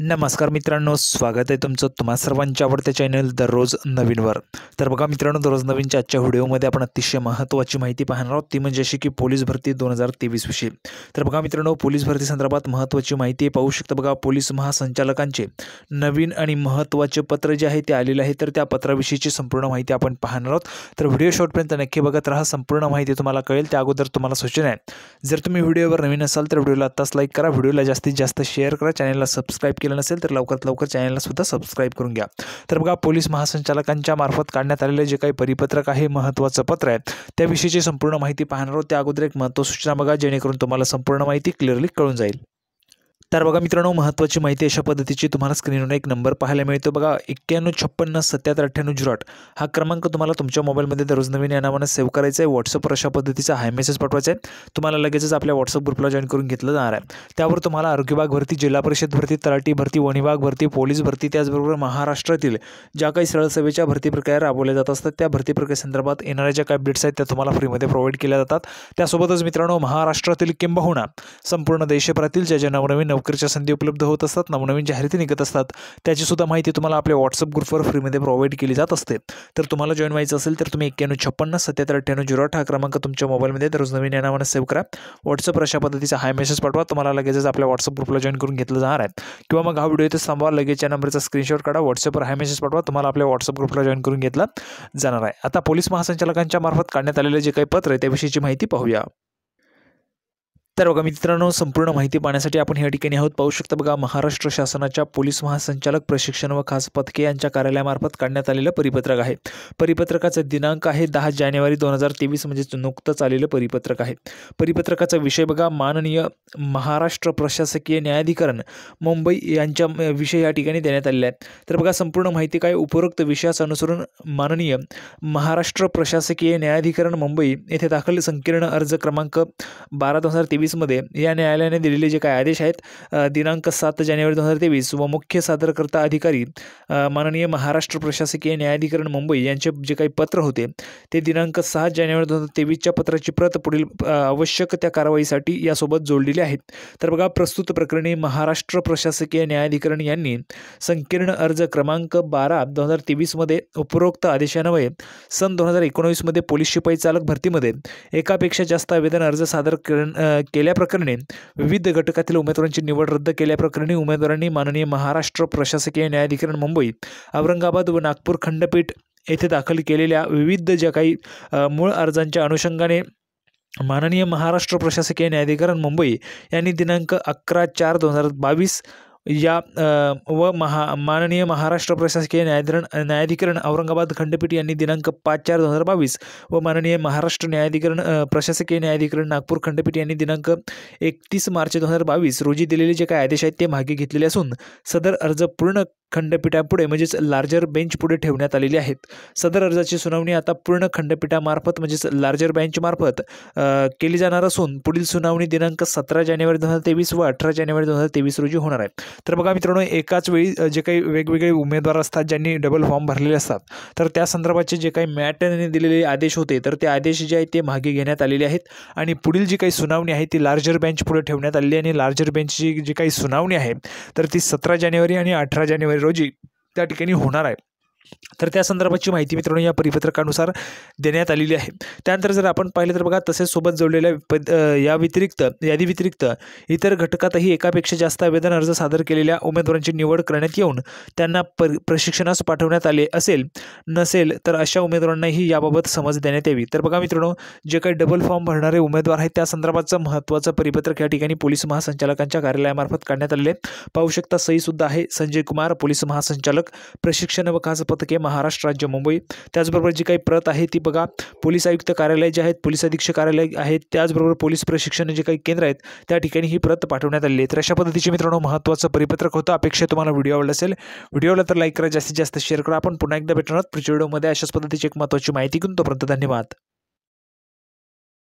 नमस्कार मित्रांनो स्वागत आहे तुमचं तुम्हा सर्वांच्या आवडत्या चॅनल दररोज नवीनवर तर बघा मित्रांनो दररोज नवीनच्या आजच्या व्हिडिओमध्ये आपण अतिशय महत्त्वाची माहिती पाहणार आहोत ती म्हणजे अशी की पोलीस भरती दोन हजार तेवीस विषयी तर बघा मित्रांनो पोलीस भरती संदर्भात महत्त्वाची माहिती पाहू शकता बघा पोलीस महासंचालकांचे नवीन आणि महत्त्वाचे पत्र जे आहे ते आलेले आहे तर त्या पत्राविषयीची संपूर्ण माहिती आपण पाहणार आहोत तर व्हिडिओ शॉर्टपर्यंत नक्की बघत राहा संपूर्ण माहिती तुम्हाला कळेल त्या अगोदर तुम्हाला सूचना आहे जर तुम्ही व्हिडिओवर नवीन असाल तर व्हिडिओला आत्ताच लाईक करा व्हिडिओला जास्तीत जास्त शेअर करा चॅनलला सबस्क्राईब केलं नसेल तर लवकरात लवकर सुद्धा सबस्क्राईब करून घ्या तर बघा पोलीस महासंचालकांच्या मार्फत काढण्यात आलेले जे काही परिपत्रक आहे महत्त्वाचं पत्र आहे त्याविषयीची संपूर्ण माहिती पाहणार आहोत त्या अगोदर एक महत्त्व सूचना बघा जेणेकरून तुम्हाला संपूर्ण माहिती क्लिअरली कळून जाईल तर बघा मित्रांनो महत्त्वाची माहिती अशा पद्धतीची तुम्हाला स्क्रीनवर एक नंबर पाहायला मिळतो बघा एक्क्याण्णव छप्पन्न सत्याहत्तर अठ्ठ्याण्णव आठ हा क्रमांक तुम्हाला तुमच्या मोबाईलमध्ये दररोज नवीन या सेव्ह करायचा आहे व्हॉट्सअपवर अशा पद्धतीचा हाय मेसेज पाठवायचा आहे तुम्हाला लगेचच आपल्या व्हॉट्सअप ग्रुपला जॉईन करून घेतलं जाणार आहे त्यावर तुम्हाला आरोग्य विभाग भरती जिल्हा परिषद भरती तलाठी भरती वणिभाग भरती पोलीस भरती त्याचबरोबर महाराष्ट्रातील ज्या काही सरळ भरती प्रक्रिया राबवल्या जात असतात त्या भरती प्रक्रियेसंदर्भात येणाऱ्या ज्या काही अपडेट्स आहेत त्या तुम्हाला फ्रीमध्ये प्रोव्हाइड केल्या जातात त्यासोबतच मित्रांनो महाराष्ट्रातील किंबहुना संपूर्ण देशभरातील ज्या ज्या नवनवीन नोकरीच्या संधी उपलब्ध होत असतात नवनवीन जाहिराती निघत असतात त्याची सुद्धा माहिती तुम्हाला आपल्या व्हॉट्सअप ग्रुपवर फ्रीमध्ये प्रोव्हाइड केली जात असते तर तुम्हाला जॉईन व्हायचं असेल तर तुम्ही एक्क्याण्णव छप्पन्न सत्याहत्तर अठ्ठ्याण्णव झिरो अठरा हा क्रमांक तुमच्या मोबाईलमध्ये दररोज नवीन नावाने सेव्ह करा व्हॉट्सअप अशा पद्धतीचा हाय मेसेज पाठवा तुम्हाला लगेचच आपल्या व्हॉट्सअप ग्रुपला जॉईन करून घेतलं जाणार आहे किंवा मग हा व्हिडिओ येथे थांबवा लगेच या नंबरचा स्क्रीनशॉट काढा व्हॉट्सअपवर हाय मेसेज पाठवा तुम्हाला आपल्या व्हॉट्सअप ग्रुपला जॉईन करून घेतला जाणार आहे आता पोलीस महासंचालकांच्या मार्फत काढण्यात आलेले जे काही पत्र आहे त्याविषयीची माहिती पाहूया तर बघा मित्रांनो संपूर्ण माहिती पाहण्यासाठी आपण या ठिकाणी आहोत पाहू शकता बघा महाराष्ट्र शासनाच्या पोलीस महासंचालक प्रशिक्षण व खास पथके यांच्या कार्यालयामार्फत काढण्यात आलेलं परिपत्रक आहे परिपत्रकाचा दिनांक आहे दहा जानेवारी दोन हजार तेवीस म्हणजेच नुकतंच आलेलं परिपत्रक आहे परिपत्रकाचा विषय बघा माननीय महाराष्ट्र प्रशासकीय न्यायाधिकरण मुंबई यांच्या विषय या ठिकाणी देण्यात आलेला आहे तर बघा संपूर्ण माहिती काय उपरोक्त विषयास अनुसरून माननीय महाराष्ट्र प्रशासकीय न्यायाधिकरण मुंबई येथे दाखल संकीर्ण अर्ज क्रमांक बारा दोन हजार तेवीस वीसमध्ये या न्यायालयाने दिलेले जे काय आदेश आहेत दिनांक सात जानेवारी दोन हजार तेवीस व मुख्य सादरकर्ता अधिकारी माननीय महाराष्ट्र प्रशासकीय न्यायाधिकरण मुंबई यांचे जे काही पत्र होते ते दिनांक सहा जानेवारी दोन हजार तेवीसच्या पत्राची प्रत पुढील आवश्यक त्या कारवाईसाठी यासोबत जोडलेली आहेत तर बघा प्रस्तुत प्रकरणी महाराष्ट्र प्रशासकीय न्यायाधिकरण यांनी संकीर्ण अर्ज क्रमांक बारा दोन हजार तेवीसमध्ये उपरोक्त आदेशान्वये सन दोन हजार एकोणवीसमध्ये पोलीस शिपाई चालक भरतीमध्ये एकापेक्षा जास्त आवेदन अर्ज सादर कर केल्याप्रकरणी विविध घटकातील उमेदवारांची निवड रद्द केल्याप्रकरणी उमेदवारांनी माननीय महाराष्ट्र प्रशासकीय न्यायाधिकरण मुंबई औरंगाबाद व नागपूर खंडपीठ येथे दाखल केलेल्या विविध ज्या काही मूळ अर्जांच्या अनुषंगाने माननीय महाराष्ट्र प्रशासकीय न्यायाधिकरण मुंबई यांनी दिनांक अकरा चार दोन हजार बावीस या व महा माननीय महाराष्ट्र प्रशासकीय न्यायाधिकरण न्यायाधिकरण औरंगाबाद खंडपीठ यांनी दिनांक पाच चार दोन हजार बावीस व माननीय महाराष्ट्र न्यायाधिकरण प्रशासकीय न्यायाधिकरण नागपूर खंडपीठ यांनी दिनांक एकतीस मार्च दोन हजार बावीस रोजी दिलेले जे काही आदेश आहेत ते मागे घेतलेले असून सदर अर्ज पूर्ण खंडपीठापुढे म्हणजेच लार्जर बेंच पुढे ठेवण्यात आलेली आहेत सदर अर्जाची सुनावणी आता पूर्ण खंडपीठामार्फत म्हणजेच लार्जर बेंचमार्फत केली जाणार असून पुढील सुनावणी दिनांक सतरा जानेवारी दोन हजार तेवीस व अठरा जानेवारी दोन हजार तेवीस रोजी होणार आहे तर बघा मित्रांनो एकाच वेळी जे काही वेगवेगळे उमेदवार असतात ज्यांनी डबल फॉर्म भरलेले असतात तर त्या संदर्भाचे जे काही मॅटने दिलेले आदेश होते तर ते आदेश जे आहेत ते मागे घेण्यात आलेले आहेत आणि पुढील जी काही सुनावणी आहे ती लार्जर बेंच पुढे ठेवण्यात आलेली आणि लार्जर बेंचची जी काही सुनावणी आहे तर ती सतरा जानेवारी आणि अठरा जानेवारी रोजी त्या ठिकाणी होणार आहे तर त्या संदर्भाची माहिती मित्रांनो या परिपत्रकानुसार देण्यात आलेली आहे त्यानंतर जर आपण पाहिलं तर बघा तसेच सोबत जोडलेल्या या व्यतिरिक्त यादीव्यतिरिक्त व्यतिरिक्त इतर घटकातही एकापेक्षा जास्त आवेदन अर्ज सादर केलेल्या उमेदवारांची निवड करण्यात येऊन त्यांना प्रशिक्षणास पाठवण्यात आले असेल नसेल तर अशा उमेदवारांनाही याबाबत समज देण्यात यावी तर बघा मित्रांनो जे काही डबल फॉर्म भरणारे उमेदवार आहेत त्या संदर्भाचं महत्त्वाचं परिपत्रक या ठिकाणी पोलीस महासंचालकांच्या कार्यालयामार्फत काढण्यात आलेले पाहू शकता सईसुद्धा आहे संजय कुमार पोलीस महासंचालक प्रशिक्षण व खास पथके महाराष्ट्र राज्य मुंबई त्याचबरोबर जी काही प्रत आहे ती बघा पोलीस आयुक्त कार्यालय जे आहेत पोलीस अधीक्षक कार्यालय आहेत त्याचबरोबर पोलीस प्रशिक्षण जे काही केंद्र आहेत त्या ठिकाणी ही प्रत पाठवण्यात आली आहे तर अशा पद्धतीचे मित्रांनो महत्त्वाचं परिपत्रक होतं अपेक्षा तुम्हाला व्हिडिओ आवडला असेल व्हिडिओला तर लाईक करा जास्तीत जास्त शेअर करा आपण पुन्हा एकदा भेटणार पुढच्या व्हिडिओमध्ये अशाच पद्धतीची एक महत्त्वाची माहिती घेऊन तोपर्यंत धन्यवाद